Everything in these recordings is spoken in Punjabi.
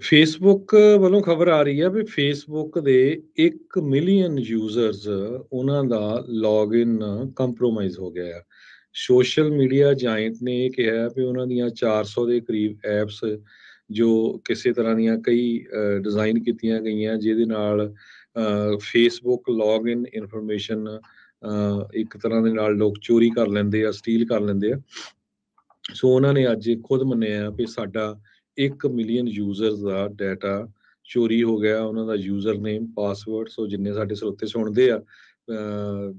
ਫੇਸਬੁੱਕ ਵੱਲੋਂ ਖਬਰ ਆ ਰਹੀ ਹੈ ਵੀ ਫੇਸਬੁੱਕ ਦੇ 1 ਮਿਲੀਅਨ ਯੂਜ਼ਰਸ ਉਹਨਾਂ ਦਾ ਲੌਗਇਨ ਕੰਪਰੋਮਾਈਜ਼ ਹੋ ਗਿਆ ਹੈ ਸੋਸ਼ਲ ਮੀਡੀਆ ਜਾਇੰਟ ਨੇ ਇਹ ਕਿਹਾ ਵੀ ਉਹਨਾਂ ਦੀਆਂ 400 ਦੇ ਕਰੀਬ ਐਪਸ ਜੋ ਕਿਸੇ ਤਰ੍ਹਾਂ ਦੀਆਂ ਕਈ ਡਿਜ਼ਾਈਨ ਕੀਤੀਆਂ ਗਈਆਂ ਜਿਹਦੇ ਨਾਲ ਫੇਸਬੁੱਕ ਲੌਗਇਨ ਇਨਫੋਰਮੇਸ਼ਨ ਇੱਕ ਤਰ੍ਹਾਂ ਦੇ ਨਾਲ ਲੋਕ ਚੋਰੀ ਕਰ ਲੈਂਦੇ ਆ ਸਟੀਲ ਕਰ ਲੈਂਦੇ ਆ ਸੋ ਉਹਨਾਂ ਨੇ ਅੱਜ ਖੁਦ ਮੰਨਿਆ ਵੀ ਸਾਡਾ 1 ਮਿਲੀਅਨ ਯੂਜ਼ਰਸ ਦਾ ਡਾਟਾ ਚੋਰੀ ਹੋ ਗਿਆ ਉਹਨਾਂ ਦਾ ਯੂਜ਼ਰ ਨੇਮ ਪਾਸਵਰਡ ਸੋ ਜਿੰਨੇ ਸਾਡੇ ਸਰੋਤੇ ਸੁਣਦੇ ਆ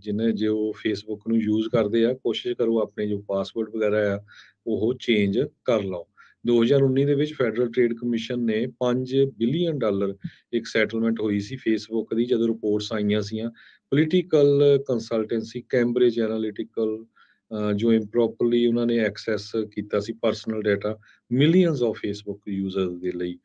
ਜਿੰਨੇ ਜੇ ਉਹ ਫੇਸਬੁੱਕ ਨੂੰ ਯੂਜ਼ ਕਰਦੇ ਆ ਕੋਸ਼ਿਸ਼ ਕਰੋ ਆਪਣੇ ਜੋ ਪਾਸਵਰਡ ਵਗੈਰਾ ਆ ਉਹ ਚੇਂਜ ਕਰ ਲਓ 2019 ਦੇ ਵਿੱਚ ਫੈਡਰਲ ਟ੍ਰੇਡ ਕਮਿਸ਼ਨ ਨੇ 5 ਬਿਲੀਅਨ ਡਾਲਰ ਇੱਕ ਸੈਟਲਮੈਂਟ ਹੋਈ ਸੀ ਫੇਸਬੁੱਕ ਦੀ ਜਦੋਂ ਰਿਪੋਰਟਸ ਆਈਆਂ ਸੀਆਂ ਪੋਲੀਟੀਕਲ ਕੰਸਲਟੈਂਸੀ ਕੈਂਬਰੇਜ ਐਨਾਲਿਟਿਕਲ ਜੋ ਇੰਪਰੋਪਰਲੀ ਉਹਨਾਂ ਨੇ ਐਕਸੈਸ ਕੀਤਾ ਸੀ personal data millions of Facebook users ਦੇ ਲਈ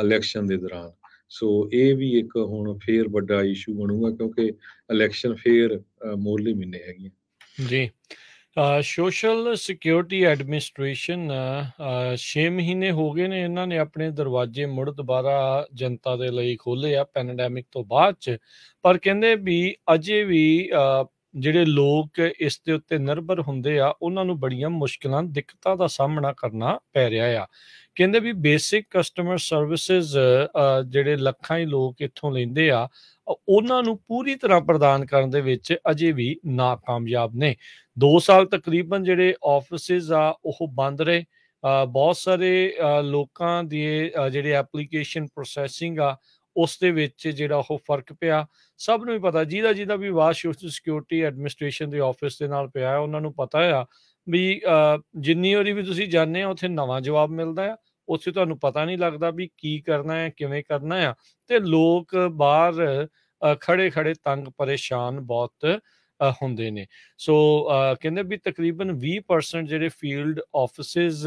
ਇਲੈਕਸ਼ਨ ਦੇ ਦੌਰਾਨ ਸੋ ਇਹ ਵੀ ਇੱਕ ਹੁਣ ਫੇਰ ਵੱਡਾ ਇਸ਼ੂ ਬਣੂਗਾ ਕਿਉਂਕਿ ਇਲੈਕਸ਼ਨ ਫੇਰ ਮੋਰਲੇ ਮਹੀਨੇ ਹੈਗੀਆਂ ਜੀ ਸੋਸ਼ਲ ਸਿਕਿਉਰਿਟੀ ਐਡਮਿਨਿਸਟ੍ਰੇਸ਼ਨ 6 ਮਹੀਨੇ ਹੋ ਗਏ ਨੇ ਇਹਨਾਂ ਨੇ ਆਪਣੇ ਦਰਵਾਜ਼ੇ ਮੁੜ ਦੁਬਾਰਾ ਜਨਤਾ ਦੇ ਲਈ ਖੋਲੇ ਆ ਪੈਨਡੈਮਿਕ ਤੋਂ ਬਾਅਦ ਚ ਪਰ ਕਹਿੰਦੇ ਵੀ ਅਜੇ ਵੀ ਜਿਹੜੇ ਲੋਕ ਇਸ ਦੇ ਉੱਤੇ ਨਿਰਭਰ ਹੁੰਦੇ ਆ ਉਹਨਾਂ ਨੂੰ ਬੜੀਆਂ ਮੁਸ਼ਕਲਾਂ ਦਿੱਕਤਾਂ ਦਾ ਸਾਹਮਣਾ ਕਰਨਾ ਪੈ ਰਿਹਾ ਆ ਕਹਿੰਦੇ ਵੀ ਬੇਸਿਕ ਕਸਟਮਰ ਸਰਵਿਸਿਜ਼ ਜਿਹੜੇ ਲੱਖਾਂ ਹੀ ਲੋਕ ਇੱਥੋਂ ਲੈਂਦੇ ਆ ਉਹਨਾਂ ਨੂੰ ਪੂਰੀ ਤਰ੍ਹਾਂ ਪ੍ਰਦਾਨ ਕਰਨ ਦੇ ਵਿੱਚ ਅਜੇ ਵੀ ਨਾਕਾਮਯਾਬ ਨੇ 2 ਸਾਲ ਤਕਰੀਬਨ ਜਿਹੜੇ ਆਫਿਸਿਸ ਆ ਉਹ ਬੰਦ ਰਹੇ ਬਹੁਤ ਸਾਰੇ ਲੋਕਾਂ ਦੀ ਜਿਹੜੇ ਐਪਲੀਕੇਸ਼ਨ ਪ੍ਰੋਸੈਸਿੰਗ ਆ ਉਸ ਦੇ ਵਿੱਚ ਜਿਹੜਾ ਉਹ ਫਰਕ ਪਿਆ ਸਭ ਨੂੰ ਹੀ ਪਤਾ ਜਿਹਦਾ ਜਿਹਦਾ ਵੀ ਵਾਸ ਸੋਸ਼ਲ ਸਿਕਿਉਰਿਟੀ ਐਡਮਿਨਿਸਟ੍ਰੇਸ਼ਨ ਦੇ ਆਫਿਸ ਦੇ ਨਾਲ ਪਿਆ ਹੈ ਉਹਨਾਂ ਨੂੰ ਪਤਾ ਆ ਵੀ ਜਿੰਨੀ ਹੋਰੀ ਵੀ ਤੁਸੀਂ ਜਾਣਦੇ ਆ ਉੱਥੇ ਨਵਾਂ ਜਵਾਬ ਮਿਲਦਾ ਆ ਉੱਥੇ ਤੁਹਾਨੂੰ ਪਤਾ ਨਹੀਂ ਲੱਗਦਾ ਵੀ ਕੀ ਕਰਨਾ ਹੈ ਕਿਵੇਂ ਕਰਨਾ ਆ ਤੇ ਲੋਕ ਬਾਹਰ ਖੜੇ ਖੜੇ ਤੰਗ ਪਰੇਸ਼ਾਨ ਬਹੁਤ ਹੁੰਦੇ ਨੇ ਸੋ ਕਹਿੰਦੇ ਵੀ ਤਕਰੀਬਨ 20% ਜਿਹੜੇ ਫੀਲਡ ਆਫਿਸਿਸ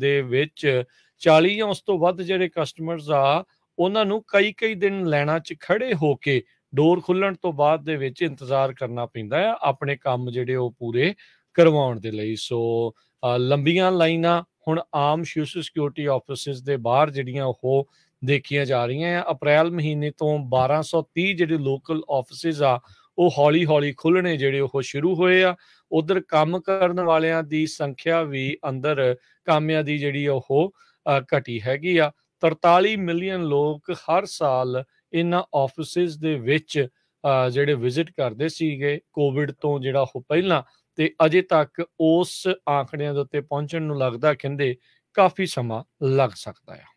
ਦੇ ਵਿੱਚ 40 ਜਾਂ ਉਸ ਤੋਂ ਵੱਧ ਜਿਹੜੇ ਕਸਟਮਰਸ ਆ ਉਹਨਾਂ ਨੂੰ ਕਈ ਕਈ ਦਿਨ ਲੈਣਾ ਚ ਖੜੇ ਹੋ ਕੇ ਡੋਰ ਖੁੱਲਣ ਤੋਂ ਬਾਅਦ ਦੇ ਵਿੱਚ ਇੰਤਜ਼ਾਰ ਕਰਨਾ ਪੈਂਦਾ ਹੈ ਆਪਣੇ ਕੰਮ ਜਿਹੜੇ ਉਹ ਪੂਰੇ ਕਰਵਾਉਣ ਦੇ ਲਈ ਸੋ ਲੰਬੀਆਂ ਲਾਈਨਾਂ ਹੁਣ ਆਮ ਸ਼ੂਸ ਸਿਕਿਉਰਿਟੀ ਆਫਿਸਸ ਦੇ ਬਾਹਰ ਜਿਹੜੀਆਂ ਉਹ ਦੇਖੀਆਂ ਜਾ ਰਹੀਆਂ ਆ ਅਪ੍ਰੈਲ ਮਹੀਨੇ ਤੋਂ 1230 ਜਿਹੜੇ ਲੋਕਲ ਆਫਿਸਸ ਆ ਉਹ ਹੌਲੀ-ਹੌਲੀ ਖੁੱਲਣੇ ਜਿਹੜੇ ਉਹ ਸ਼ੁਰੂ ਹੋਏ ਆ ਉਧਰ ਕੰਮ ਕਰਨ ਵਾਲਿਆਂ ਦੀ ਸੰਖਿਆ ਵੀ ਅੰਦਰ ਕਾਮਿਆਂ ਦੀ ਜਿਹੜੀ ਉਹ ਘਟੀ ਹੈਗੀ ਆ 43 ਮਿਲੀਅਨ ਲੋਕ ਹਰ ਸਾਲ ਇਹਨਾਂ ਆਫਿਸਿਸ ਦੇ ਵਿੱਚ ਜਿਹੜੇ ਵਿਜ਼ਿਟ ਕਰਦੇ ਸੀਗੇ ਕੋਵਿਡ ਤੋਂ ਜਿਹੜਾ ਉਹ ਪਹਿਲਾਂ ਤੇ ਅਜੇ ਤੱਕ ਉਸ ਆંકੜਿਆਂ ਦੇ ਉੱਤੇ ਪਹੁੰਚਣ ਨੂੰ ਲੱਗਦਾ ਕਹਿੰਦੇ ਕਾਫੀ ਸਮਾਂ ਲੱਗ ਸਕਦਾ ਹੈ